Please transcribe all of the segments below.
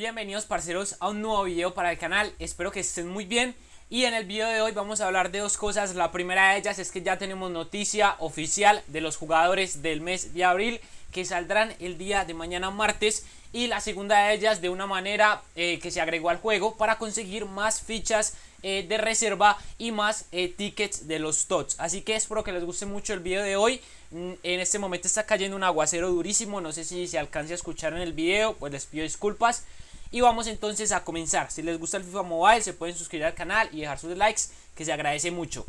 Bienvenidos parceros a un nuevo video para el canal, espero que estén muy bien y en el video de hoy vamos a hablar de dos cosas, la primera de ellas es que ya tenemos noticia oficial de los jugadores del mes de abril que saldrán el día de mañana martes y la segunda de ellas de una manera eh, que se agregó al juego para conseguir más fichas eh, de reserva y más eh, tickets de los TOTS. Así que espero que les guste mucho el video de hoy. Mm, en este momento está cayendo un aguacero durísimo, no sé si se alcance a escuchar en el video, pues les pido disculpas. Y vamos entonces a comenzar. Si les gusta el FIFA Mobile, se pueden suscribir al canal y dejar sus likes, que se agradece mucho.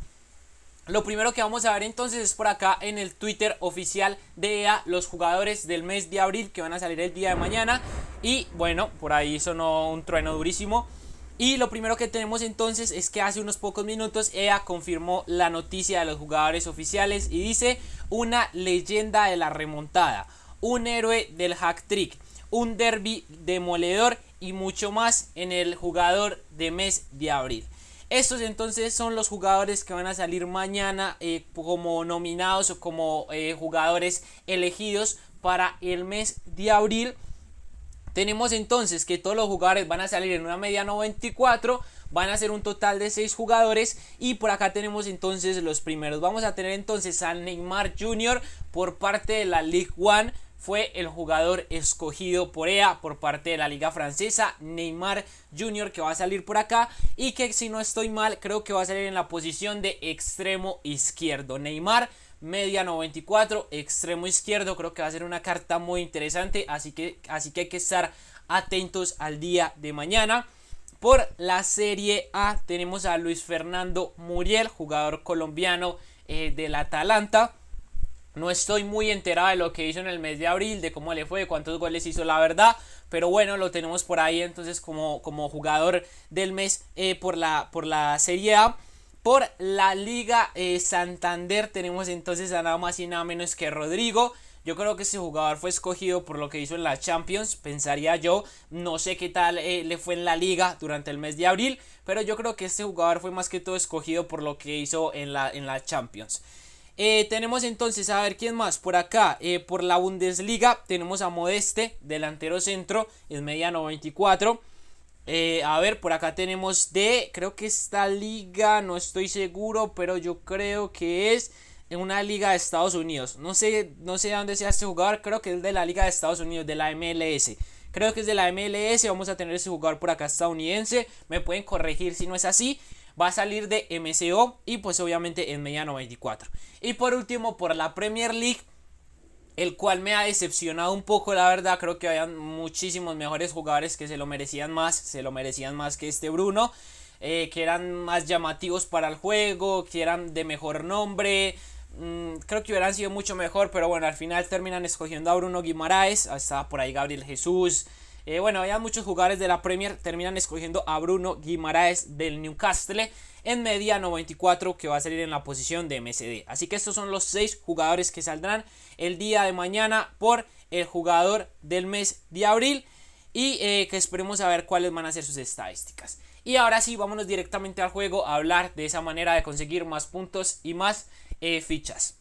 Lo primero que vamos a ver entonces es por acá en el Twitter oficial de EA los jugadores del mes de abril que van a salir el día de mañana. Y bueno, por ahí sonó un trueno durísimo. Y lo primero que tenemos entonces es que hace unos pocos minutos EA confirmó la noticia de los jugadores oficiales y dice una leyenda de la remontada, un héroe del hack trick, un derby demoledor y mucho más en el jugador de mes de abril. Estos entonces son los jugadores que van a salir mañana eh, como nominados o como eh, jugadores elegidos para el mes de abril. Tenemos entonces que todos los jugadores van a salir en una media 94, van a ser un total de 6 jugadores y por acá tenemos entonces los primeros. Vamos a tener entonces a Neymar Jr. por parte de la League One fue el jugador escogido por EA por parte de la liga francesa, Neymar Jr. que va a salir por acá y que si no estoy mal creo que va a salir en la posición de extremo izquierdo. Neymar media 94, extremo izquierdo, creo que va a ser una carta muy interesante, así que, así que hay que estar atentos al día de mañana. Por la Serie A tenemos a Luis Fernando Muriel, jugador colombiano eh, del Atalanta no estoy muy enterada de lo que hizo en el mes de abril, de cómo le fue, de cuántos goles hizo, la verdad. Pero bueno, lo tenemos por ahí entonces como, como jugador del mes eh, por, la, por la Serie A. Por la Liga eh, Santander tenemos entonces a nada más y nada menos que Rodrigo. Yo creo que ese jugador fue escogido por lo que hizo en la Champions, pensaría yo. No sé qué tal eh, le fue en la liga durante el mes de abril, pero yo creo que este jugador fue más que todo escogido por lo que hizo en la, en la Champions. Eh, tenemos entonces a ver quién más por acá. Eh, por la Bundesliga tenemos a Modeste, delantero centro, es mediano 24. Eh, a ver, por acá tenemos de, creo que esta liga, no estoy seguro, pero yo creo que es en una liga de Estados Unidos. No sé, no sé de dónde sea este jugador, creo que es de la liga de Estados Unidos, de la MLS. Creo que es de la MLS, vamos a tener ese jugador por acá estadounidense. Me pueden corregir si no es así va a salir de MCO y pues obviamente en mediano 24. Y por último, por la Premier League, el cual me ha decepcionado un poco, la verdad. Creo que habían muchísimos mejores jugadores que se lo merecían más, se lo merecían más que este Bruno. Eh, que eran más llamativos para el juego, que eran de mejor nombre. Mm, creo que hubieran sido mucho mejor, pero bueno, al final terminan escogiendo a Bruno Guimaraes. Estaba por ahí Gabriel Jesús. Eh, bueno, ya muchos jugadores de la Premier terminan escogiendo a Bruno Guimaraes del Newcastle en media 94 que va a salir en la posición de MCD. Así que estos son los 6 jugadores que saldrán el día de mañana por el jugador del mes de abril y eh, que esperemos a ver cuáles van a ser sus estadísticas. Y ahora sí, vámonos directamente al juego a hablar de esa manera de conseguir más puntos y más eh, fichas.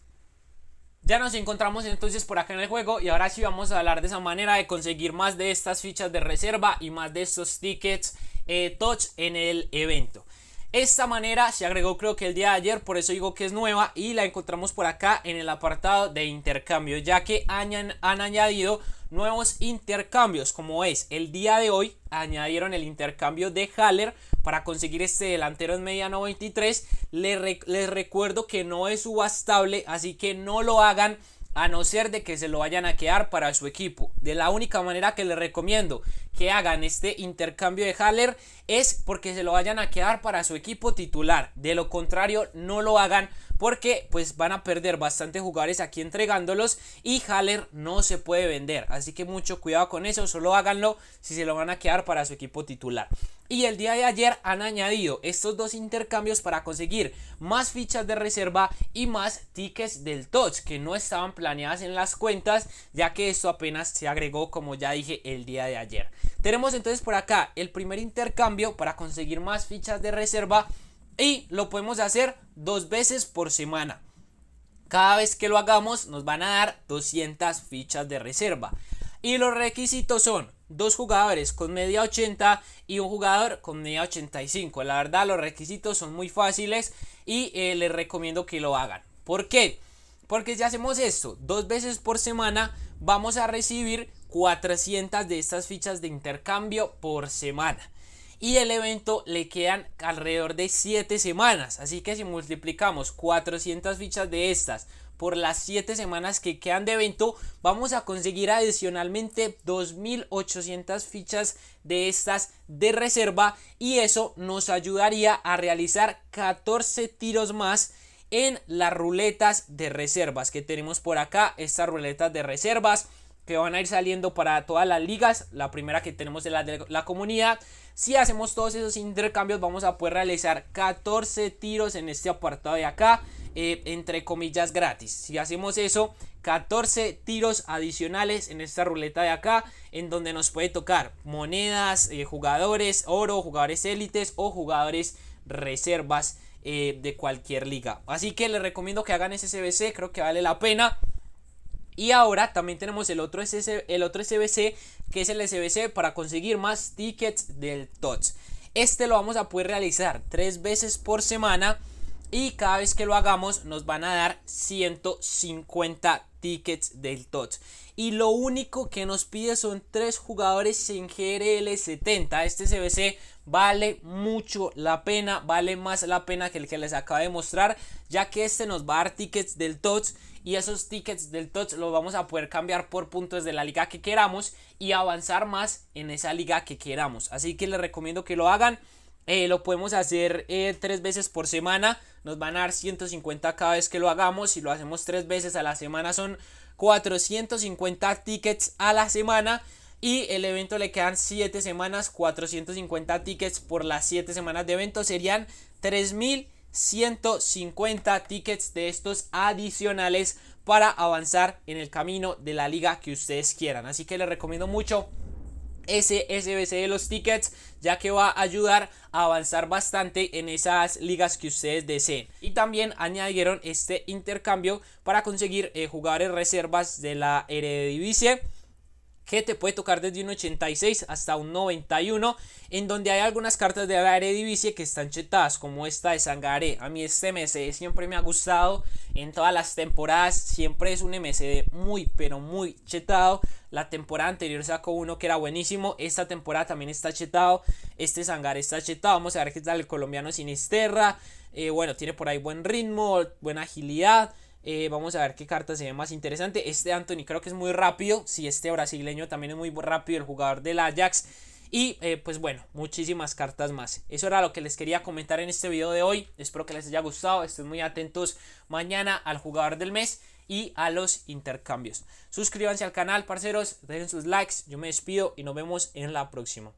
Ya nos encontramos entonces por acá en el juego y ahora sí vamos a hablar de esa manera de conseguir más de estas fichas de reserva y más de estos tickets eh, touch en el evento. Esta manera se agregó creo que el día de ayer, por eso digo que es nueva y la encontramos por acá en el apartado de intercambio, ya que han, han añadido nuevos intercambios, como es el día de hoy añadieron el intercambio de Haller para conseguir este delantero en mediano 23. Les, les recuerdo que no es subastable, así que no lo hagan a no ser de que se lo vayan a quedar para su equipo. De la única manera que les recomiendo que hagan este intercambio de Haller es porque se lo vayan a quedar para su equipo titular. De lo contrario, no lo hagan porque pues van a perder bastantes jugadores aquí entregándolos y Haller no se puede vender. Así que mucho cuidado con eso, solo háganlo si se lo van a quedar para su equipo titular. Y el día de ayer han añadido estos dos intercambios para conseguir más fichas de reserva y más tickets del touch que no estaban planeadas en las cuentas ya que esto apenas se agregó, como ya dije, el día de ayer. Tenemos entonces por acá el primer intercambio para conseguir más fichas de reserva y lo podemos hacer dos veces por semana. Cada vez que lo hagamos nos van a dar 200 fichas de reserva. Y los requisitos son dos jugadores con media 80 y un jugador con media 85. La verdad los requisitos son muy fáciles y eh, les recomiendo que lo hagan. ¿Por qué? Porque si hacemos esto dos veces por semana vamos a recibir 400 de estas fichas de intercambio por semana. Y el evento le quedan alrededor de 7 semanas. Así que si multiplicamos 400 fichas de estas por las 7 semanas que quedan de evento, vamos a conseguir adicionalmente 2.800 fichas de estas de reserva y eso nos ayudaría a realizar 14 tiros más en las ruletas de reservas que tenemos por acá. Estas ruletas de reservas que van a ir saliendo para todas las ligas. La primera que tenemos es la de la comunidad. Si hacemos todos esos intercambios vamos a poder realizar 14 tiros en este apartado de acá. Eh, entre comillas gratis. Si hacemos eso, 14 tiros adicionales en esta ruleta de acá, en donde nos puede tocar monedas, eh, jugadores, oro, jugadores élites o jugadores reservas eh, de cualquier liga. Así que les recomiendo que hagan ese SBC, creo que vale la pena. Y ahora también tenemos el otro, S, el SBC, que es el SBC para conseguir más tickets del TOTS. Este lo vamos a poder realizar tres veces por semana y cada vez que lo hagamos nos van a dar 150 tickets del TOTS. Y lo único que nos pide son tres jugadores en GRL 70. Este CBC vale mucho la pena, vale más la pena que el que les acabo de mostrar, ya que este nos va a dar tickets del TOTS y esos tickets del TOTS los vamos a poder cambiar por puntos de la liga que queramos y avanzar más en esa liga que queramos. Así que les recomiendo que lo hagan. Eh, lo podemos hacer eh, tres veces por semana. Nos van a dar 150 cada vez que lo hagamos. Si lo hacemos tres veces a la semana son 450 tickets a la semana. Y el evento le quedan 7 semanas, 450 tickets por las 7 semanas de evento serían 3.150 tickets de estos adicionales para avanzar en el camino de la liga que ustedes quieran. Así que les recomiendo mucho SSBC de los tickets ya que va a ayudar a avanzar bastante en esas ligas que ustedes deseen y también añadieron este intercambio para conseguir eh, jugadores reservas de la Eredivisie que te puede tocar desde un 86 hasta un 91, en donde hay algunas cartas de la Divisie que están chetadas, como esta de Sangare. A mí este MCD siempre me ha gustado en todas las temporadas, siempre es un MCD muy, pero muy chetado. La temporada anterior sacó uno que era buenísimo. Esta temporada también está chetado. Este Sangare está chetado. Vamos a ver qué tal el colombiano Sinisterra. Eh, bueno, tiene por ahí buen ritmo, buena agilidad. Eh, vamos a ver qué carta se ve más interesante. Este Anthony creo que es muy rápido. Si este brasileño también es muy rápido, el jugador del Ajax. Y eh, pues bueno, muchísimas cartas más. Eso era lo que les quería comentar en este video de hoy. Espero que les haya gustado. Estén muy atentos mañana al jugador del mes y a los intercambios. Suscríbanse al canal, parceros. Dejen sus likes. Yo me despido y nos vemos en la próxima.